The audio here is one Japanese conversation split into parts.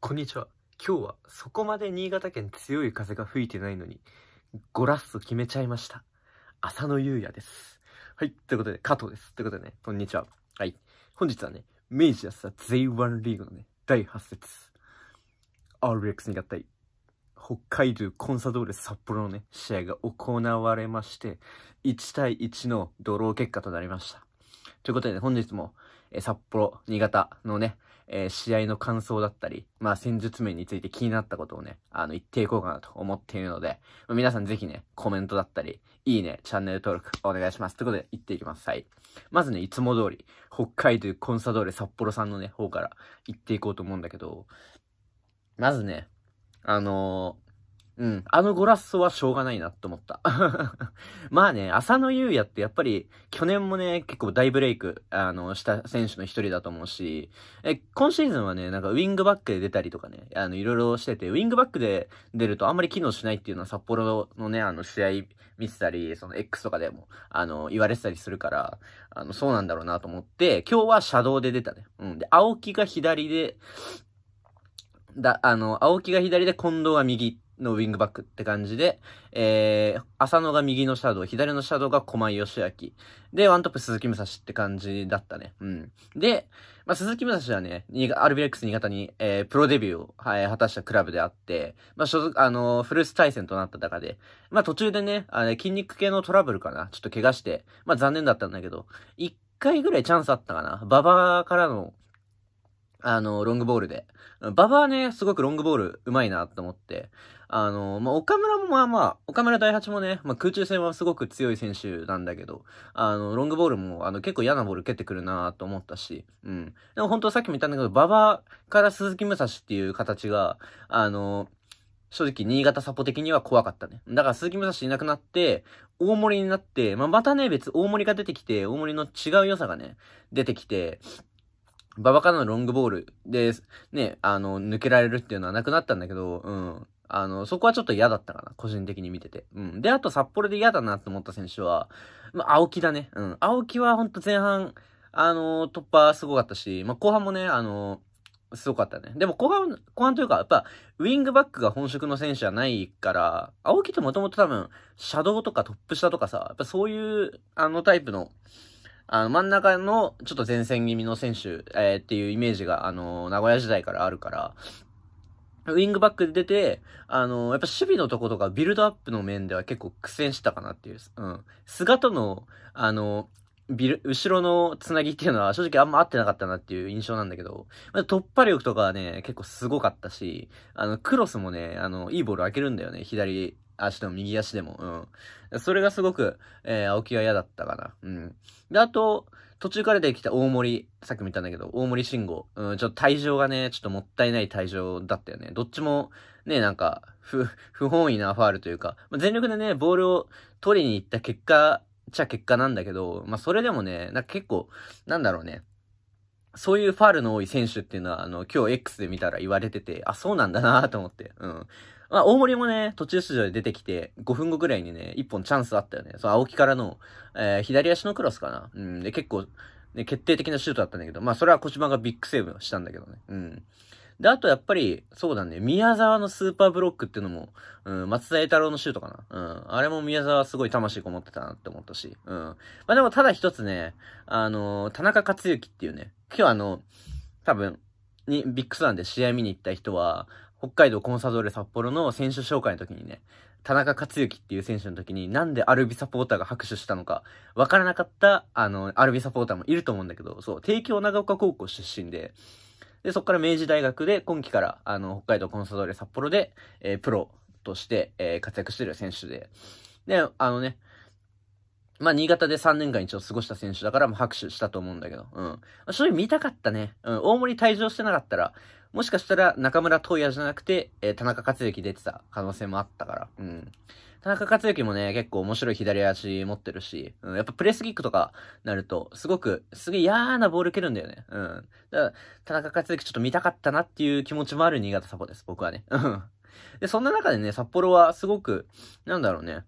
こんにちは。今日はそこまで新潟県強い風が吹いてないのに、ゴラッソ決めちゃいました。浅野優也です。はい。ということで、加藤です。ということでね、こんにちは。はい。本日はね、明治安田 J1 リーグのね、第8節。RX に合体。北海道コンサドーレ札幌のね、試合が行われまして、1対1のドロー結果となりました。ということで、ね、本日も、え札幌、新潟のね、えー、試合の感想だったり、まあ、戦術面について気になったことをね、あの、言っていこうかなと思っているので、まあ、皆さんぜひね、コメントだったり、いいね、チャンネル登録お願いします。ということで、行っていきます。はい。まずね、いつも通り、北海道コンサドーレ札幌さんのね、方から行っていこうと思うんだけど、まずね、あのーうん。あのゴラッソはしょうがないなと思った。まあね、浅野優也ってやっぱり、去年もね、結構大ブレイク、あの、した選手の一人だと思うし、え、今シーズンはね、なんかウィングバックで出たりとかね、あの、いろいろしてて、ウィングバックで出るとあんまり機能しないっていうのは札幌のね、あの、試合見てたり、その X とかでも、あの、言われてたりするから、あの、そうなんだろうなと思って、今日はシャドウで出たね。うん。で、青木が左で、だ、あの、青木が左で近藤が右のウィングバックって感じで、えー、浅野が右のシャドウ、左のシャドウが駒井義明。で、ワントップ鈴木武蔵って感じだったね。うん。で、まあ、鈴木武蔵はね、RBX 新潟に、えー、プロデビューを、はい、果たしたクラブであって、まあ、所属、あのー、フルース対戦となった中で、まあ、途中でね、あの筋肉系のトラブルかな、ちょっと怪我して、まあ、残念だったんだけど、一回ぐらいチャンスあったかな、馬場からの、あの、ロングボールで。馬場はね、すごくロングボールうまいなと思って。あの、まあ、岡村もまあまあ、岡村大八もね、まあ、空中戦はすごく強い選手なんだけど、あの、ロングボールも、あの、結構嫌なボール蹴ってくるなと思ったし、うん。でも本当さっきも言ったんだけど、馬場から鈴木武蔵っていう形が、あの、正直、新潟サポ的には怖かったね。だから、鈴木武蔵いなくなって、大盛りになって、まあ、またね、別、大盛りが出てきて、大盛りの違う良さがね、出てきて、馬場からのロングボールで、ね、あの、抜けられるっていうのはなくなったんだけど、うん。あの、そこはちょっと嫌だったかな。個人的に見てて。うん。で、あと札幌で嫌だなと思った選手は、まあ、青木だね。うん。青木はほんと前半、あの突破すごかったし、まあ、後半もね、あのすごかったね。でも後半、後半というか、やっぱ、ウィングバックが本職の選手じゃないから、青木ってもともと多分、シャドウとかトップ下とかさ、やっぱそういう、あのタイプの、あの、真ん中の、ちょっと前線気味の選手、えー、っていうイメージが、あの、名古屋時代からあるから、ウィングバックで出て、あの、やっぱ守備のとことかビルドアップの面では結構苦戦したかなっていう。うん。菅との、あの、ビル、後ろのつなぎっていうのは正直あんま合ってなかったなっていう印象なんだけど、まあ、突破力とかはね、結構すごかったし、あの、クロスもね、あの、いいボール開けるんだよね。左足でも右足でも。うん。それがすごく、えー、青木は嫌だったかな。うん。で、あと、途中から出てきた大森、さっきも言ったんだけど、大森慎吾。うん、ちょっと退場がね、ちょっともったいない退場だったよね。どっちも、ね、なんか、不、不本意なファールというか、まあ、全力でね、ボールを取りに行った結果、ちゃ結果なんだけど、まあ、それでもね、なんか結構、なんだろうね。そういうファールの多い選手っていうのは、あの、今日 X で見たら言われてて、あ、そうなんだなと思って。うん。まあ、大森もね、途中出場で出てきて、5分後くらいにね、1本チャンスあったよね。そう、青木からの、えー、左足のクロスかな。うん。で、結構、ね、決定的なシュートだったんだけど、まあ、それは小島がビッグセーブしたんだけどね。うん。で、あとやっぱり、そうだね、宮沢のスーパーブロックっていうのも、うん、松田栄太郎のシュートかな。うん。あれも宮沢すごい魂こもってたなって思ったし。うん。まあ、でもただ一つね、あのー、田中克幸っていうね、今日あの、多分、に、ビッグスワンで試合見に行った人は、北海道コンサドーレ札幌の選手紹介の時にね、田中克幸っていう選手の時になんでアルビサポーターが拍手したのかわからなかった、あの、アルビサポーターもいると思うんだけど、そう、帝京長岡高校出身で、で、そこから明治大学で、今季から、あの、北海道コンサドーレ札幌で、えー、プロとして、えー、活躍してる選手で。で、あのね、まあ、新潟で3年間一応過ごした選手だから、もう拍手したと思うんだけど。うん。正直見たかったね。うん。大森退場してなかったら、もしかしたら中村斗也じゃなくて、えー、田中克之出てた可能性もあったから。うん。田中克之もね、結構面白い左足持ってるし、うん、やっぱプレスキックとかなると、すごく、すげえ嫌なボール蹴るんだよね。うん。だから、田中克之ちょっと見たかったなっていう気持ちもある新潟サポです、僕はね。うん。で、そんな中でね、札幌はすごく、なんだろうね、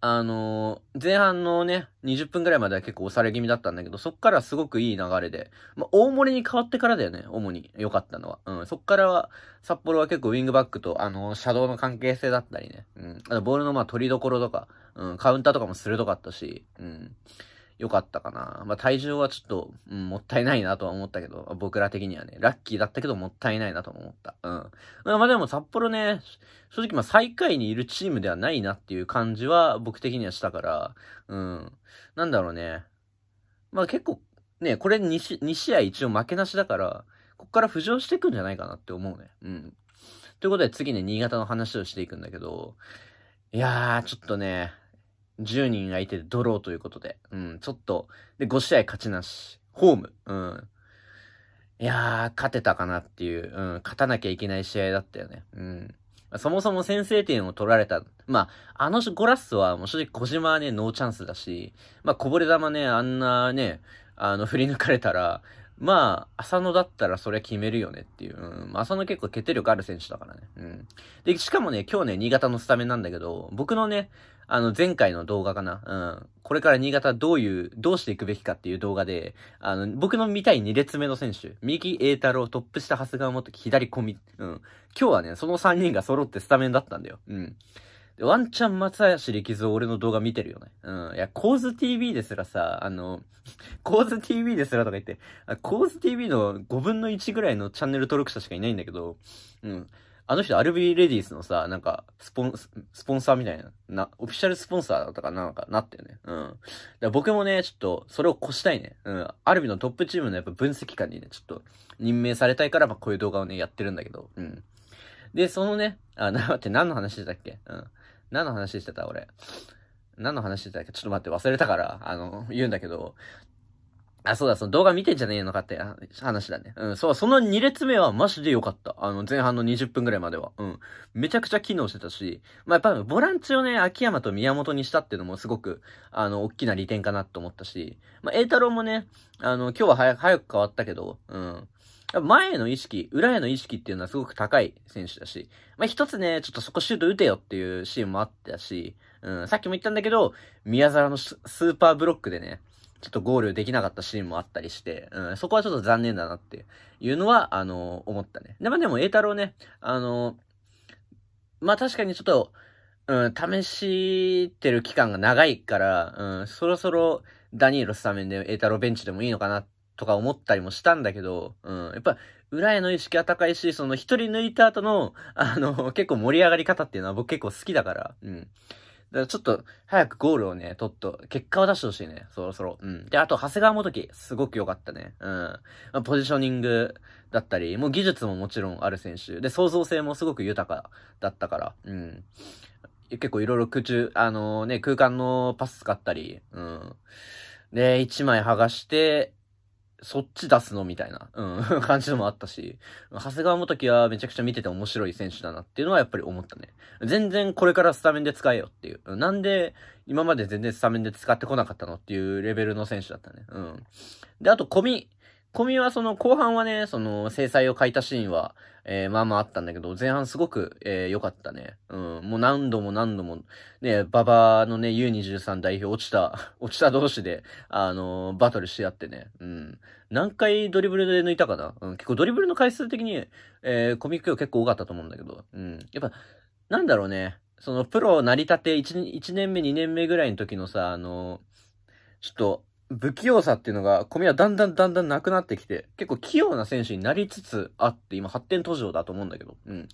あのー、前半のね、20分ぐらいまでは結構押され気味だったんだけど、そっからすごくいい流れで、まあ、大盛りに変わってからだよね、主に良かったのは。うん、そっからは、札幌は結構ウィングバックと、あのー、シャドウの関係性だったりね、うん、あとボールのまあ取りどころとか、うん、カウンターとかも鋭かったし、うん。良かったかな。まあ、体重はちょっと、うん、もったいないなとは思ったけど、僕ら的にはね、ラッキーだったけどもったいないなと思った。うん。まあでも札幌ね、正直まあ最下位にいるチームではないなっていう感じは僕的にはしたから、うん。なんだろうね。まあ結構、ね、これ 2, 2試合一応負けなしだから、こっから浮上していくんじゃないかなって思うね。うん。ということで次ね、新潟の話をしていくんだけど、いやー、ちょっとね、10人相手でドローということで、うん、ちょっと、で、5試合勝ちなし、ホーム、うん。いやー、勝てたかなっていう、うん、勝たなきゃいけない試合だったよね。うん。そもそも先制点を取られた。まあ、あのゴラスは、もう正直小島はね、ノーチャンスだし、まあ、こぼれ球ね、あんなね、あの、振り抜かれたら、まあ、浅野だったらそれ決めるよねっていう。うん、浅野結構決定力ある選手だからね。うん。で、しかもね、今日ね、新潟のスタメンなんだけど、僕のね、あの、前回の動画かな。うん。これから新潟どういう、どうしていくべきかっていう動画で、あの、僕の見たい2列目の選手、右栄太郎、トップ下長谷川元、左込み、うん。今日はね、その3人が揃ってスタメンだったんだよ。うん。でワンチャン松林力蔵俺の動画見てるよね。うん。いや、コーズ TV ですらさ、あの、ーズ TV ですらとか言って、コーズ TV の5分の1ぐらいのチャンネル登録者しかいないんだけど、うん。あの人、アルビーレディースのさ、なんか、スポン、スポンサーみたいな、な、オフィシャルスポンサーだったかなんかなってるね。うん。だ僕もね、ちょっと、それを越したいね。うん。アルビのトップチームのやっぱ分析官にね、ちょっと、任命されたいから、まあ、こういう動画をね、やってるんだけど、うん。で、そのね、あ、な、待って、何の話してたっけうん。何の話してた俺。何の話してたっけちょっと待って、忘れたから、あの、言うんだけど、あ、そうだ、その動画見てんじゃねえのかって話だね。うん、そう、その2列目はマジで良かった。あの、前半の20分ぐらいまでは。うん。めちゃくちゃ機能してたし、まあ、やっぱボランチをね、秋山と宮本にしたっていうのもすごく、あの、大きな利点かなと思ったし、まあ、栄太郎もね、あの、今日は早く、早く変わったけど、うん。前への意識、裏への意識っていうのはすごく高い選手だし、まあ、一つね、ちょっとそこシュート打てよっていうシーンもあったし、うん、さっきも言ったんだけど、宮沢のスーパーブロックでね、ちょっとゴールできなかったシーンもあったりして、うん、そこはちょっと残念だなっていうのは、あの、思ったね。で、も、でも、栄太郎ね、あの、まあ確かにちょっと、うん、試してる期間が長いから、うん、そろそろダニーロスタメンで栄太郎ベンチでもいいのかなとか思ったりもしたんだけど、うん、やっぱ、裏への意識は高いし、その一人抜いた後の、あの、結構盛り上がり方っていうのは僕結構好きだから、うん。だからちょっと、早くゴールをね、取っと、結果を出してほしいね。そろそろ。うん。で、あと、長谷川元樹、すごく良かったね。うん。まあ、ポジショニングだったり、もう技術ももちろんある選手。で、創造性もすごく豊かだったから。うん。結構いろいろ空中、あのー、ね、空間のパス使ったり、うん。で、一枚剥がして、そっち出すのみたいな、うん、感じのもあったし、長谷川元樹はめちゃくちゃ見てて面白い選手だなっていうのはやっぱり思ったね。全然これからスタメンで使えよっていう。なんで、今まで全然スタメンで使ってこなかったのっていうレベルの選手だったね。うん。で、あと、コミ、コミはその後半はね、その制裁を書いたシーンは、えー、まあまああったんだけど、前半すごく良、えー、かったね。うん、もう何度も何度も、ね、馬場のね、U23 代表落ちた、落ちた同士で、あのー、バトルし合ってね、うん。何回ドリブルで抜いたかな、うん、結構ドリブルの回数的に、えー、コミック結構多かったと思うんだけど、うん。やっぱ、なんだろうね、そのプロ成り立て 1, 1年目2年目ぐらいの時のさ、あのー、ちょっと、不器用さっていうのが、小宮はだんだんだんだんなくなってきて、結構器用な選手になりつつあって、今発展途上だと思うんだけど、うん。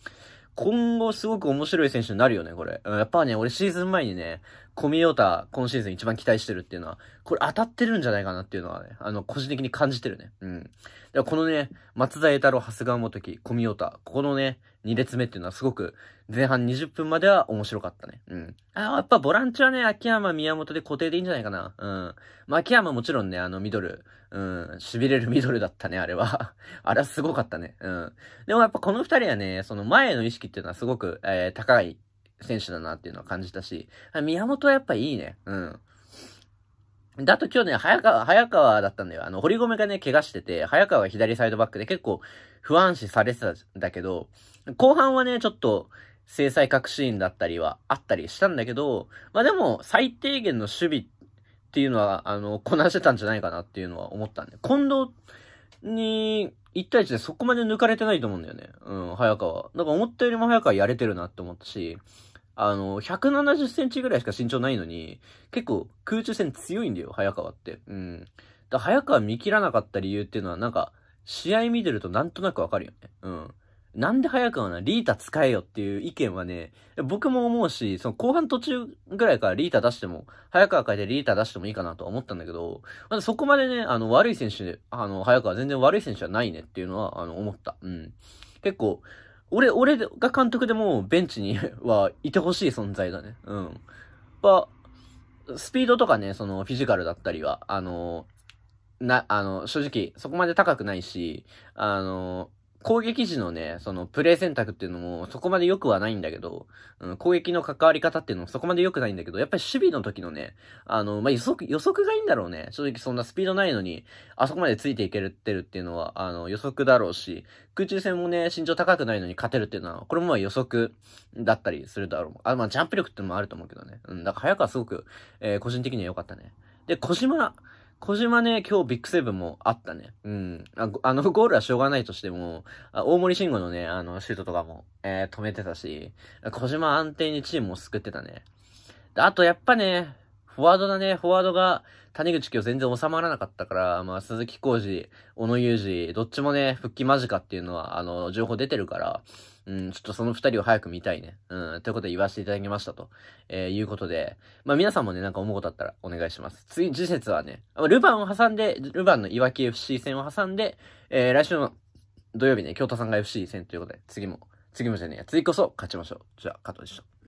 今後すごく面白い選手になるよね、これ。やっぱね、俺シーズン前にね、ミ見ータ今シーズン一番期待してるっていうのは、これ当たってるんじゃないかなっていうのはね、あの、個人的に感じてるね。うん。だからこのね、松田栄太郎、長谷川元コミ見ータ、ここのね、2列目っていうのはすごく、前半20分までは面白かったね。うん。あ、やっぱボランチはね、秋山、宮本で固定でいいんじゃないかな。うん。まあ、秋山もちろんね、あの、ミドル、うん、痺れるミドルだったね、あれは。あれはすごかったね。うん。でもやっぱこの2人はね、その前の意識っていうのはすごく、えー、高い選手だなっていうのは感じたし、宮本はやっぱいいね。うん。だと今日ね、早川、早川だったんだよ。あの、堀米がね、怪我してて、早川が左サイドバックで結構不安視されてたんだけど、後半はね、ちょっと、制裁核シーンだったりはあったりしたんだけど、まあでも、最低限の守備っていうのは、あの、こなしてたんじゃないかなっていうのは思ったんで、近藤に、1対1でそこまで抜かれてないと思うんだよね。うん、早川。だから思ったよりも早川やれてるなって思ったし、あの、170センチぐらいしか身長ないのに、結構空中戦強いんだよ、早川って。うん。だ早川見切らなかった理由っていうのは、なんか、試合見てるとなんとなくわかるよね。うん。なんで早川な、リータ使えよっていう意見はね、僕も思うし、その後半途中ぐらいからリータ出しても、早川変えてリータ出してもいいかなとは思ったんだけど、まだそこまでね、あの、悪い選手で、あの、早川全然悪い選手はないねっていうのは、あの、思った。うん。結構、俺、俺が監督でもベンチには いてほしい存在だね。うん。は、スピードとかね、そのフィジカルだったりは、あの、な、あの、正直、そこまで高くないし、あの、攻撃時のね、そのプレイ選択っていうのもそこまで良くはないんだけど、うん、攻撃の関わり方っていうのもそこまで良くないんだけど、やっぱり守備の時のね、あの、まあ、予測、予測がいいんだろうね。正直そんなスピードないのに、あそこまでついていけるってるっていうのは、あの、予測だろうし、空中戦もね、身長高くないのに勝てるっていうのは、これもまあ予測だったりするだろう。あ、まあ、ジャンプ力ってのもあると思うけどね。うん、だから早くはすごく、えー、個人的には良かったね。で、小島、小島ね、今日ビッグセブンもあったね。うん。ああの、ゴールはしょうがないとしても、大森慎吾のね、あの、シュートとかも、えー、止めてたし、小島安定にチームを救ってたね。あと、やっぱね、フォワードだね、フォワードが谷口今日全然収まらなかったから、まあ鈴木浩二、小野裕二、どっちもね、復帰間近っていうのは、あの、情報出てるから、うん、ちょっとその二人を早く見たいね。うん、ということで言わせていただきましたと、えー、いうことで、まあ皆さんもね、なんか思うことあったらお願いします。次、次節はね、ルヴァンを挟んで、ルヴァンのいわき FC 戦を挟んで、えー、来週の土曜日ね、京都さんが FC 戦ということで、次も、次もじゃねえや、次こそ勝ちましょう。じゃあ、加藤でした。